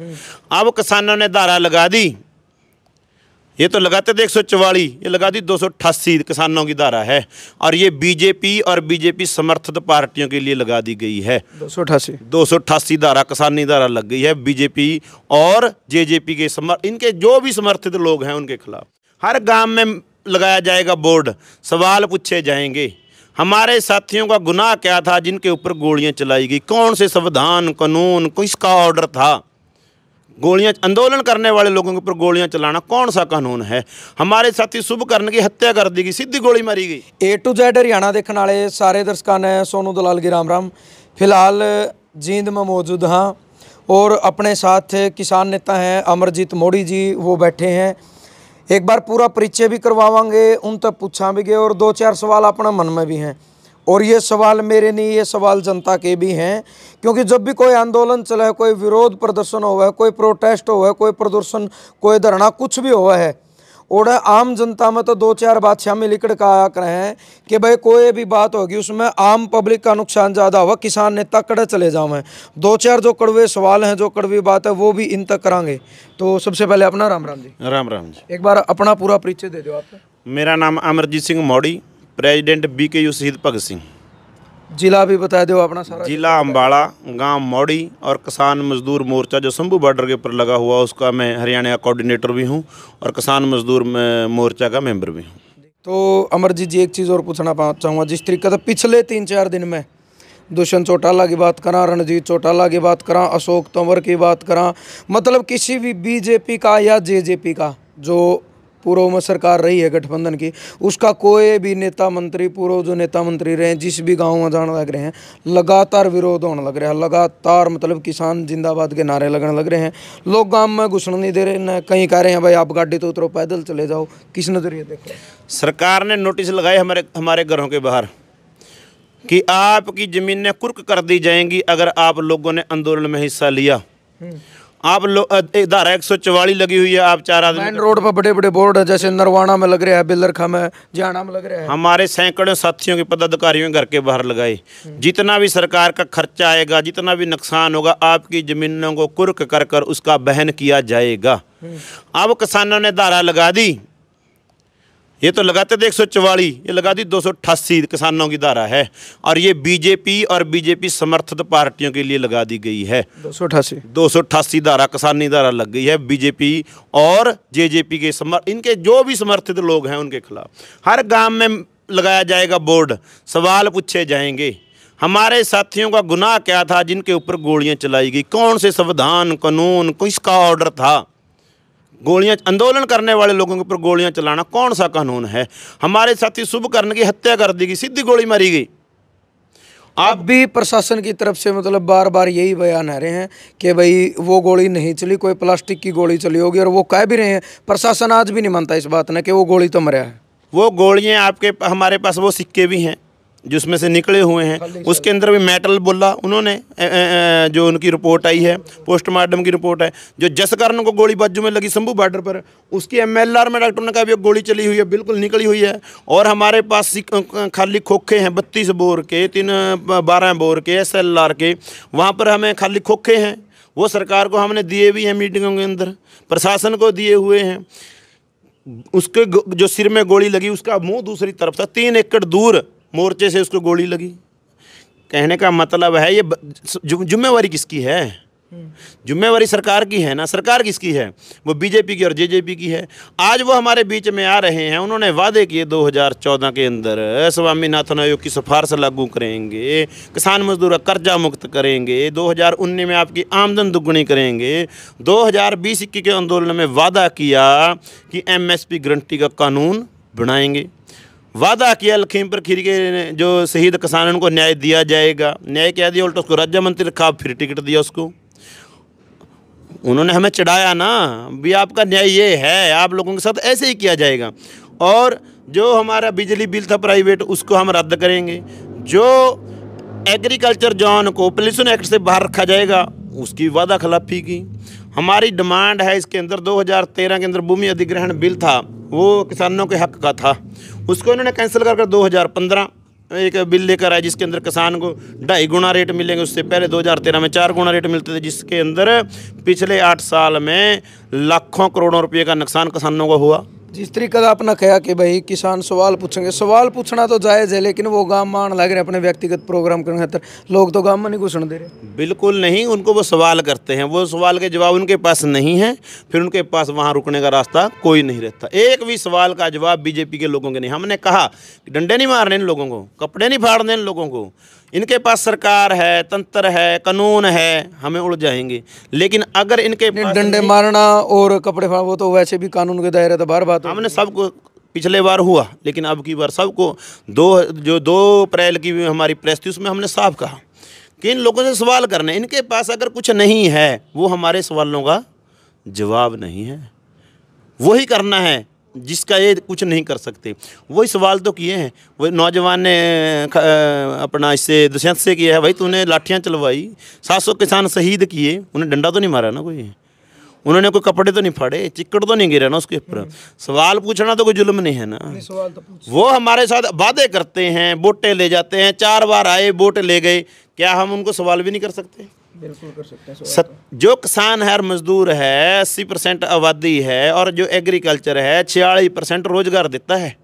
अब किसानों ने धारा लगा दी ये तो लगाते थे एक सौ चवालीस ये लगा दी दो सौ अठासी किसानों की धारा है और ये बीजेपी और बीजेपी समर्थित पार्टियों के लिए लगा दी गई है दो सौ अठासी दो सौ अठासी धारा किसानी धारा लग गई है बीजेपी और जेजेपी के समर्थ इनके जो भी समर्थित लोग हैं उनके खिलाफ हर गांव में लगाया जाएगा बोर्ड सवाल पूछे जाएंगे हमारे साथियों का गुनाह क्या था जिनके ऊपर गोलियां चलाई गई कौन से संविधान कानून किसका ऑर्डर था गोलियां आंदोलन करने वाले लोगों के ऊपर गोलियां चलाना कौन सा कानून है हमारे साथी शुभ करण की हत्या कर दी गई सीधी गोली मारी गई ए टू जेड हरियाणा देखने वाले सारे दर्शकों ने सोनू दलाल की राम राम फिलहाल जींद में मौजूद हाँ और अपने साथ किसान नेता हैं अमरजीत मोड़ी जी वो बैठे हैं एक बार पूरा परिचय भी करवावांगे उन तक पूछा भी गए और दो चार सवाल अपना मन में भी हैं और ये सवाल मेरे नहीं ये सवाल जनता के भी हैं क्योंकि जब भी कोई आंदोलन चले कोई विरोध प्रदर्शन हो है कोई प्रोटेस्ट हो है कोई प्रदर्शन कोई धरना कुछ भी हुआ है और आम जनता में तो दो चार बात शामिल इकड़ का आया कर हैं कि भाई कोई भी बात होगी उसमें आम पब्लिक का नुकसान ज़्यादा हुआ किसान नेता कड़े चले हैं दो चार जो कड़वे सवाल हैं जो कड़वी बात है वो भी इन तक करांगे तो सबसे पहले अपना राम राम जी राम राम जी एक बार अपना पूरा परिचय दे दो आप मेरा नाम Amarjeet Singh Maudi president B K U Shaheed Bhagat Singh जिला भी बता दो अपना सारा जिला अम्बाड़ा गांव मौड़ी और किसान मजदूर मोर्चा जो शंभू बॉर्डर के ऊपर लगा हुआ उसका मैं हरियाणा का कोऑर्डिनेटर भी हूं और किसान मजदूर मोर्चा का मेंबर भी हूं तो अमरजीत जी एक चीज़ और पूछना चाहूँगा जिस तरीके से पिछले तीन चार दिन में दुष्यंत चौटाला की बात करा रणजीत चौटाला की बात करा अशोक तंवर की बात करा मतलब किसी भी बीजेपी का या जे का जो पूर्व में सरकार रही है गठबंधन की उसका कोई भी नेता मंत्री पूर्व जो नेता मंत्री रहे हैं जिस भी गाँव में जाने लग रहे हैं लगातार विरोध होने लग रहा है लगातार मतलब किसान जिंदाबाद के नारे लगने लग रहे हैं लोग गाँव में घुसने नहीं दे रहे न कहीं कह रहे हैं भाई आप गाड़ी तो उतरो पैदल चले जाओ किस नज़रिए देखो सरकार ने नोटिस लगाए हमारे हमारे घरों के बाहर कि आपकी ज़मीनें कुर्क कर दी जाएंगी अगर आप लोगों ने आंदोलन में हिस्सा लिया हम्म। आप धारा एक सौ चौवालीस लगी हुई है आप चार आदमी रोड पर बड़े बड़े बोर्ड है जैसे नरवाना में लग रहा है बिल्लरखा में जियाना में लग रहा है हमारे सैकड़ों साथियों के पदाधिकारियों घर के बाहर लगाए जितना भी सरकार का खर्चा आएगा जितना भी नुकसान होगा आपकी जमीनों को कुर्क कर कर उसका बहन किया जाएगा हम्म। अब किसानों ने धारा लगा दी ये तो लगाते थे चवाली ये लगा दी अठासी किसानों की धारा है और ये बीजेपी और बीजेपी समर्थित पार्टियों के लिए लगा दी गई है दो सौ धारा किसानी धारा लग गई है बीजेपी और जेजेपी के समर्थ इनके जो भी समर्थित लोग हैं उनके खिलाफ हर गांव में लगाया जाएगा बोर्ड सवाल पूछे जाएंगे हमारे साथियों का गुनाह क्या था जिनके ऊपर गोलियाँ चलाई गई कौन से संविधान कानून किसका ऑर्डर था गोलियां आंदोलन करने वाले लोगों के ऊपर गोलियां चलाना कौन सा कानून है हमारे साथी शुभ करण की हत्या कर दी गई सीधी गोली मारी गई आप भी प्रशासन की तरफ से मतलब बार बार यही बयान आ रहे हैं कि भाई वो गोली नहीं चली कोई प्लास्टिक की गोली चली होगी और वो कह भी रहे हैं प्रशासन आज भी नहीं मानता इस बात ने कि वो गोली तो मरा है वो गोलियाँ आपके हमारे पास वो सिक्के भी हैं जिसमें से निकले हुए हैं उसके अंदर भी मेटल बोला उन्होंने जो उनकी रिपोर्ट आई है पोस्टमार्टम की रिपोर्ट है जो जसकरण को गोली बाजू में लगी शंभू बॉर्डर पर उसकी एम में डॉक्टर ने कहा भी गोली चली हुई है बिल्कुल निकली हुई है और हमारे पास खाली खोखे हैं बत्तीस बोर के तीन बारह बोर के एस के वहाँ पर हमें खाली खोखे हैं वो सरकार को हमने दिए भी हैं मीटिंगों के अंदर प्रशासन को दिए हुए हैं उसके जो सिर में गोली लगी उसका मुंह दूसरी तरफ था तीन एकड़ दूर मोर्चे से उसको गोली लगी कहने का मतलब है ये जुम्मेवारी किसकी है जुम्मेवारी सरकार की है ना सरकार किसकी है वो बीजेपी की और जेजेपी की है आज वो हमारे बीच में आ रहे हैं उन्होंने वादे किए 2014 के अंदर स्वामीनाथन आयोग की सिफारश लागू करेंगे किसान मजदूर का कर्जा मुक्त करेंगे 2019 में आपकी आमदन दुगुनी करेंगे 2020 इक्कीस के आंदोलन में वादा किया कि एम गारंटी का कानून बनाएंगे वादा किया लखीमपुर खीरी के जो शहीद किसान उनको न्याय दिया जाएगा न्याय क्या दिया उल्टा उसको राज्य मंत्री रखा फिर टिकट दिया उसको उन्होंने हमें चढ़ाया ना भी आपका न्याय ये है आप लोगों के साथ ऐसे ही किया जाएगा और जो हमारा बिजली बिल था प्राइवेट उसको हम रद्द करेंगे जो एग्रीकल्चर जोन को पोल्यूशन एक्ट से बाहर रखा जाएगा उसकी वादा खिलाफी की हमारी डिमांड है इसके अंदर 2013 के अंदर भूमि अधिग्रहण बिल था वो किसानों के हक का था उसको इन्होंने कैंसिल कर कर दो हज़ार पंद्रह एक बिल लेकर आए जिसके अंदर किसान को ढाई गुना रेट मिलेंगे उससे पहले 2013 में चार गुना रेट मिलते थे जिसके अंदर पिछले आठ साल में लाखों करोड़ों रुपए का नुकसान किसानों का हुआ जिस तरीके का आपने कहा कि भाई किसान सवाल पूछेंगे सवाल पूछना तो जायज़ है लेकिन वो गांव में आने लग रहे अपने व्यक्तिगत प्रोग्राम करने खातर लोग तो गांव में नहीं घुसने दे रहे बिल्कुल नहीं उनको वो सवाल करते हैं वो सवाल के जवाब उनके पास नहीं है फिर उनके पास वहाँ रुकने का रास्ता कोई नहीं रहता एक भी सवाल का जवाब बीजेपी के लोगों के नहीं हमने कहा डंडे नहीं मारने इन लोगों को कपड़े नहीं फाड़ने इन लोगों को इनके पास सरकार है तंत्र है कानून है हमें उड़ जाएंगे लेकिन अगर इनके डंडे मारना और कपड़े फाड़ वो तो वैसे भी कानून के दायरे तो बार बात हमने सबको पिछले बार हुआ लेकिन अब की बार सबको दो जो दो अप्रैल की हमारी प्रेस थी उसमें हमने साफ कहा कि इन लोगों से सवाल करने इनके पास अगर कुछ नहीं है वो हमारे सवालों का जवाब नहीं है वही करना है जिसका ये कुछ नहीं कर सकते वही सवाल तो किए हैं वही नौजवान ने अपना इससे दुष्यंत से किया है भाई तूने लाठियाँ चलवाई सात सौ किसान शहीद किए उन्हें डंडा तो नहीं मारा ना कोई उन्होंने कोई कपड़े तो नहीं फाड़े चिक्कड़ तो नहीं गिरा ना उसके ऊपर सवाल पूछना तो कोई जुल्म नहीं है ना नहीं, सवाल तो वो हमारे साथ वादे करते हैं बोटे ले जाते हैं चार बार आए बोट ले गए क्या हम उनको सवाल भी नहीं कर सकते बिल्कुल कर सकते हैं सत, जो किसान है और मजदूर है अस्सी परसेंट आबादी है और जो एग्रीकल्चर है छियालीस परसेंट रोजगार देता है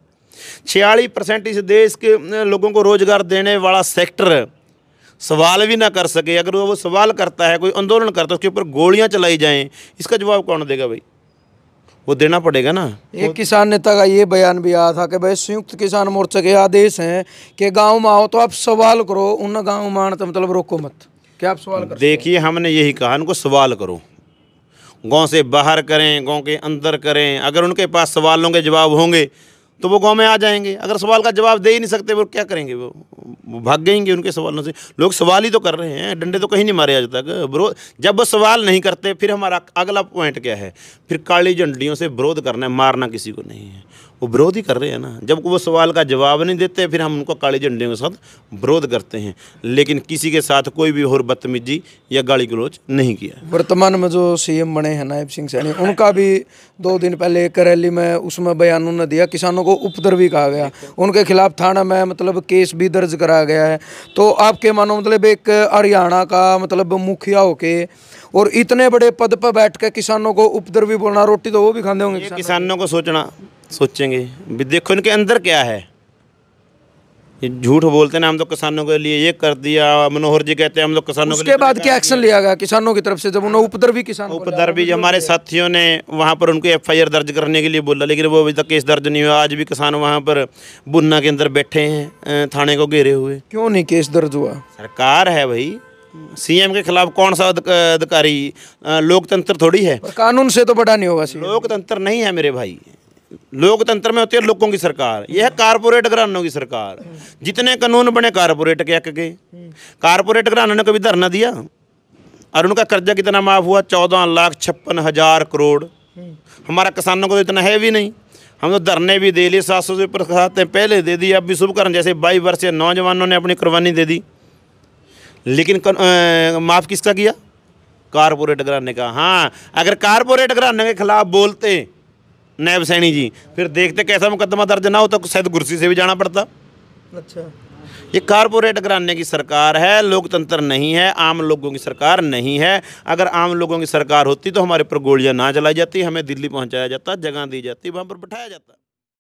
छियालीस परसेंट इस देश के लोगों को रोजगार देने वाला सेक्टर सवाल भी ना कर सके अगर वो सवाल करता है कोई आंदोलन करता है उसके ऊपर गोलियां चलाई जाएं इसका जवाब कौन देगा भाई वो देना पड़ेगा ना एक किसान नेता का ये बयान भी आया था कि भाई संयुक्त किसान मोर्चा के आदेश हैं कि गाँव में आओ तो आप सवाल करो उन में मान तो मतलब रोको मत क्या आप सवाल देखिए हमने यही कहा उनको सवाल करो गांव से बाहर करें गांव के अंदर करें अगर उनके पास सवालों के जवाब होंगे तो वो गांव में आ जाएंगे अगर सवाल का जवाब दे ही नहीं सकते वो क्या करेंगे वो भाग गएंगे उनके सवालों से लोग सवाल ही तो कर रहे हैं डंडे तो कहीं नहीं मारे आज तक विरोध जब वो सवाल नहीं करते फिर हमारा अगला पॉइंट क्या है फिर काली झंडियों से विरोध करना है मारना किसी को नहीं है वो विरोध ही कर रहे हैं ना जब वो सवाल का जवाब नहीं देते फिर हम उनको काले झंडे के साथ विरोध करते हैं लेकिन किसी के साथ कोई भी और बदतमीजी या गाली गलोच नहीं किया वर्तमान में जो सीएम बने हैं नायब सिंह सैनी उनका भी दो दिन पहले एक रैली में उसमें बयान उन्होंने दिया किसानों को उपद्रवी कहा गया उनके खिलाफ थाना में मतलब केस भी दर्ज कराया गया है तो आपके मानो मतलब एक हरियाणा का मतलब मुखिया होके और इतने बड़े पद पर बैठ कर किसानों को उपद्रवी बोलना रोटी तो वो भी खाते होंगे किसानों को सोचना सोचेंगे भी देखो इनके अंदर क्या है ये झूठ बोलते ना हम लोग किसानों के लिए ये कर दिया मनोहर जी कहते हैं हम लोग किसानों उसके के बाद क्या एक्शन लिया गया किसानों की तरफ से जब उन्होंने उपद्रवी किसान उपद्रवी हमारे साथियों ने वहाँ पर उनको एफआईआर दर्ज करने के लिए बोला लेकिन वो अभी तक केस दर्ज नहीं हुआ आज भी किसान वहाँ पर बुन्ना के अंदर बैठे हैं थाने को घेरे हुए क्यों नहीं केस दर्ज हुआ सरकार है भाई सीएम के खिलाफ कौन सा अधिकारी लोकतंत्र थोड़ी है कानून से तो बड़ा नहीं होगा लोकतंत्र नहीं है मेरे भाई लोकतंत्र में होती है लोगों की सरकार यह है कारपोरेट घरानों की सरकार जितने कानून बने कारपोरेट के एक के कारपोरेट घरानों ने कभी धरना दिया और उनका कर्जा कितना माफ हुआ चौदह लाख छप्पन हजार करोड़ हमारा किसानों को तो इतना है भी नहीं हम तो धरने भी दे लिए सात सौ से प्रसादतें पहले दे दिए अब भी विशुभकरण जैसे बाईस वर्षीय नौजवानों ने अपनी कुर्बानी दे दी लेकिन माफ़ किसका किया कारपोरेट घराने का हाँ अगर कारपोरेट घराने के खिलाफ बोलते नैब सैनी जी फिर देखते कैसा मुकदमा दर्ज ना हो तो शायद कुर्सी से भी जाना पड़ता अच्छा ये कारपोरेट कराने की सरकार है लोकतंत्र नहीं है आम लोगों की सरकार नहीं है अगर आम लोगों की सरकार होती तो हमारे ऊपर गोलियां ना चलाई जाती हमें दिल्ली पहुंचाया जाता जगह दी जाती वहाँ पर बैठाया जाता